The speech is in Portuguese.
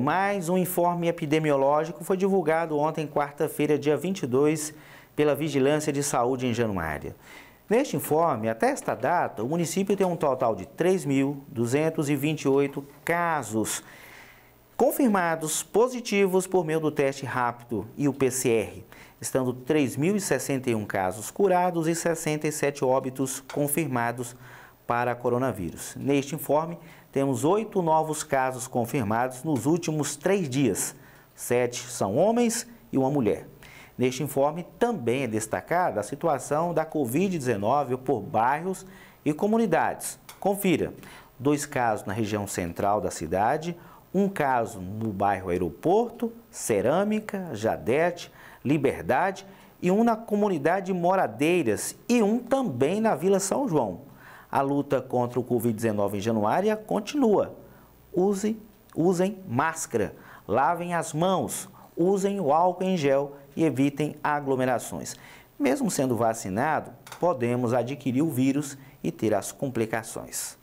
Mais um informe epidemiológico foi divulgado ontem, quarta-feira, dia 22, pela Vigilância de Saúde em Januária. Neste informe, até esta data, o município tem um total de 3.228 casos confirmados positivos por meio do teste rápido e o PCR, estando 3.061 casos curados e 67 óbitos confirmados para coronavírus. Neste informe, temos oito novos casos confirmados nos últimos três dias. Sete são homens e uma mulher. Neste informe também é destacada a situação da Covid-19 por bairros e comunidades. Confira: dois casos na região central da cidade, um caso no bairro Aeroporto, Cerâmica, Jadete, Liberdade e um na comunidade Moradeiras e um também na Vila São João. A luta contra o Covid-19 em Januária continua. Use, usem máscara, lavem as mãos, usem o álcool em gel e evitem aglomerações. Mesmo sendo vacinado, podemos adquirir o vírus e ter as complicações.